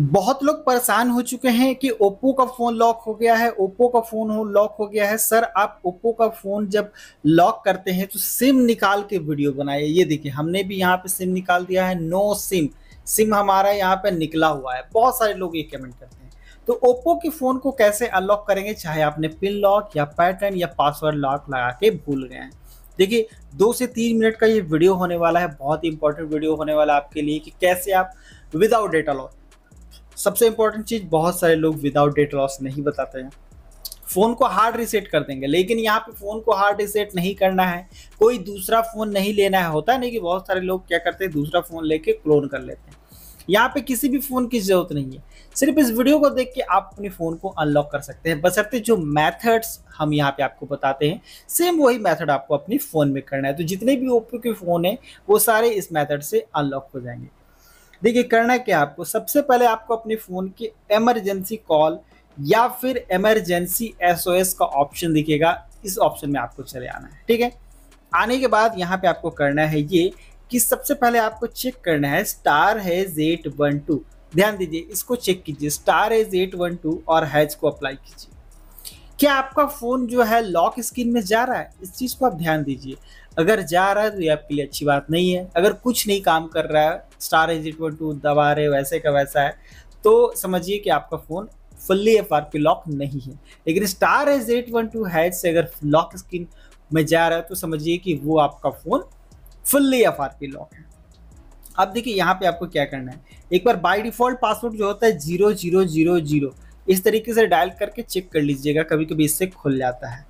बहुत लोग परेशान हो चुके हैं कि ओप्पो का फ़ोन लॉक हो गया है ओप्पो का फ़ोन लॉक हो गया है सर आप ओप्पो का फ़ोन जब लॉक करते हैं तो सिम निकाल के वीडियो बनाइए ये देखिए हमने भी यहाँ पे सिम निकाल दिया है नो सिम सिम हमारा यहाँ पे निकला हुआ है बहुत सारे लोग ये कमेंट करते हैं तो ओप्पो के फ़ोन को कैसे अनलॉक करेंगे चाहे आपने पिन लॉक या पैटर्न या पासवर्ड लॉक लगा के भूल गए हैं देखिए दो से तीन मिनट का ये वीडियो होने वाला है बहुत ही इंपॉर्टेंट वीडियो होने वाला है आपके लिए कि कैसे आप विदाउट डेटा लॉक सबसे इंपॉर्टेंट चीज़ बहुत सारे लोग विदाउट डेट लॉस नहीं बताते हैं फ़ोन को हार्ड रीसेट कर देंगे लेकिन यहाँ पे फ़ोन को हार्ड रीसेट नहीं करना है कोई दूसरा फ़ोन नहीं लेना है होता है नहीं कि बहुत सारे लोग क्या करते हैं दूसरा फ़ोन लेके क्लोन कर लेते हैं यहाँ पे किसी भी फ़ोन की ज़रूरत नहीं है सिर्फ इस वीडियो को देख के आप अपने फ़ोन को अनलॉक कर सकते हैं बसरते जो मैथड्स हम यहाँ पे आपको बताते हैं सेम वही मैथड आपको अपने फ़ोन में करना है तो जितने भी ओप्पो के फ़ोन हैं वो सारे इस मैथड से अनलॉक हो जाएंगे देखिए करना क्या आपको सबसे पहले आपको अपने फ़ोन की एमरजेंसी कॉल या फिर एमरजेंसी एसओएस का ऑप्शन दिखेगा इस ऑप्शन में आपको चले आना है ठीक है आने के बाद यहाँ पे आपको करना है ये कि सबसे पहले आपको चेक करना है स्टार है जेट वन टू ध्यान दीजिए इसको चेक कीजिए star hash eight one two और हैज को अप्लाई कीजिए क्या आपका फ़ोन जो है लॉक स्क्रीन में जा रहा है इस चीज़ को आप ध्यान दीजिए अगर जा रहा है तो ये आपके लिए अच्छी बात नहीं है अगर कुछ नहीं काम कर रहा है स्टार इज इक्वल टू दबा रहे वैसे का वैसा है तो समझिए कि आपका phone fully F R P lock नहीं है लेकिन star hash eight one two है से अगर लॉक स्क्रीन में जा रहा है तो समझिए कि वो आपका phone fully F R P lock है अब देखिए यहाँ पे आपको क्या करना है एक बार बाय डिफ़ॉल्ट पासवर्ड जो होता है जीरो जीरो जीरो जीरो इस तरीके से डायल करके चेक कर लीजिएगा कभी कभी इससे खुल जाता है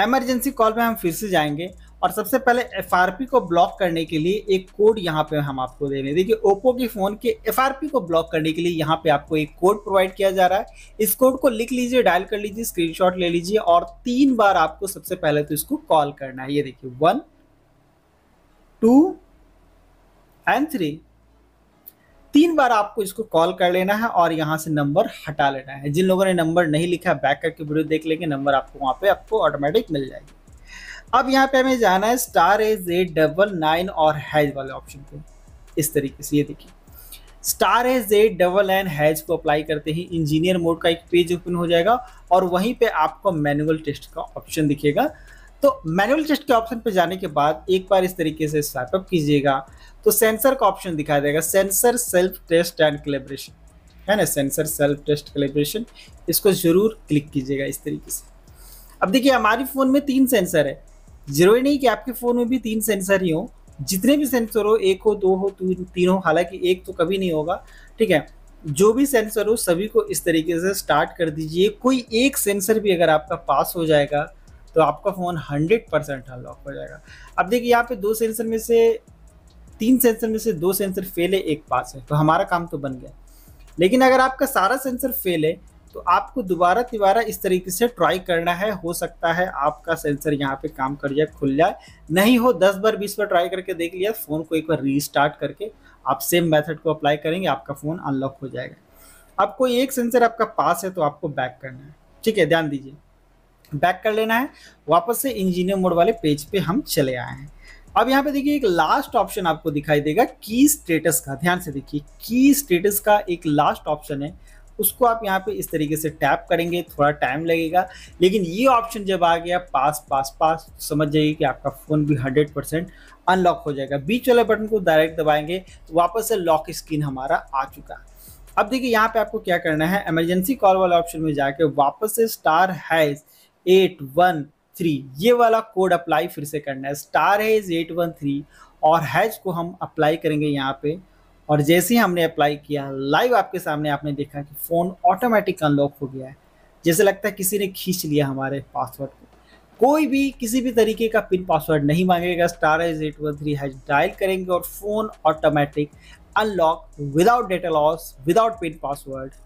एमरजेंसी कॉल में हम फिर से जाएंगे और सबसे पहले एफ को ब्लॉक करने के लिए एक कोड यहाँ पे हम आपको दे रहे हैं देखिए ओप्पो के फ़ोन के एफ को ब्लॉक करने के लिए यहाँ पे आपको एक कोड प्रोवाइड किया जा रहा है इस कोड को लिख लीजिए डायल कर लीजिए स्क्रीनशॉट ले लीजिए और तीन बार आपको सबसे पहले तो इसको कॉल करना है ये देखिए वन टू एंड थ्री तीन बार आपको इसको कॉल कर लेना है और यहाँ से नंबर हटा लेना है जिन लोगों ने नंबर नहीं लिखा है बैक करके वीडियो देख लेंगे नंबर आपको वहाँ पे आपको ऑटोमेटिक मिल जाएगी अब यहाँ पे हमें जाना है star hash eight double nine और हैज वाले ऑप्शन पे इस तरीके से ये देखिए star hash eight double nine hash को अप्लाई करते ही इंजीनियर मोड का एक पेज ओपन हो जाएगा और वहीं पे आपको मैनुअल टेस्ट का ऑप्शन दिखेगा तो मैनुअल टेस्ट के ऑप्शन पे जाने के बाद एक बार इस तरीके से स्वाइपअप कीजिएगा तो सेंसर का ऑप्शन दिखा देगा sensor self test and calibration है ना सेंसर सेल्फ टेस्ट कलेब्रेशन इसको ज़रूर क्लिक कीजिएगा इस तरीके से अब देखिए हमारी फ़ोन में तीन सेंसर है ज़रूरी नहीं कि आपके फ़ोन में भी तीन सेंसर ही हो जितने भी सेंसर हो एक हो दो हो तीन हो हालांकि एक तो कभी नहीं होगा ठीक है जो भी सेंसर हो सभी को इस तरीके से स्टार्ट कर दीजिए कोई एक सेंसर भी अगर आपका पास हो जाएगा तो आपका फ़ोन हंड्रेड परसेंट अनलॉक हो जाएगा अब देखिए यहाँ पे दो सेंसर में से तीन सेंसर में से दो सेंसर फेल है एक पास है तो हमारा काम तो बन गया लेकिन अगर आपका सारा सेंसर फेल है तो आपको दोबारा तिबारा इस तरीके से ट्राई करना है हो सकता है आपका सेंसर यहाँ पे काम कर जाए खुल जाए नहीं हो दस बार बीस बार ट्राई करके देख लिया फ़ोन को एक बार रीस्टार्ट करके आप सेम मेथड को अप्लाई करेंगे आपका फ़ोन अनलॉक हो जाएगा अब कोई एक सेंसर आपका पास है तो आपको बैक करना है ठीक है ध्यान दीजिए बैक कर लेना है वापस से इंजीनियर मोड वाले पेज पे हम चले आए हैं अब यहाँ पे देखिए एक लास्ट ऑप्शन आपको दिखाई देगा की स्टेटस का ध्यान से देखिए की स्टेटस का एक लास्ट ऑप्शन है उसको आप यहाँ पे इस तरीके से टैप करेंगे थोड़ा टाइम लगेगा लेकिन ये ऑप्शन जब आ गया पास पास पास समझ जाइए कि आपका फ़ोन भी 100 परसेंट अनलॉक हो जाएगा बीच वाले बटन को डायरेक्ट दबाएंगे तो वापस से लॉक स्क्रीन हमारा आ चुका है अब देखिए यहाँ पे आपको क्या करना है इमरजेंसी कॉल वाले ऑप्शन में जाके वापस से star hash eight one three ये वाला कोड अप्लाई फिर से करना है स्टार है इज एट वन थ्री और हैज को हम अप्लाई करेंगे यहाँ पे और जैसे ही हमने अप्लाई किया लाइव आपके सामने आपने देखा कि फ़ोन ऑटोमेटिक अनलॉक हो गया है जैसे लगता है किसी ने खींच लिया हमारे पासवर्ड को कोई भी किसी भी तरीके का पिन पासवर्ड नहीं मांगेगा star hash eight one three hash dial करेंगे और phone automatic unlock without data loss without pin password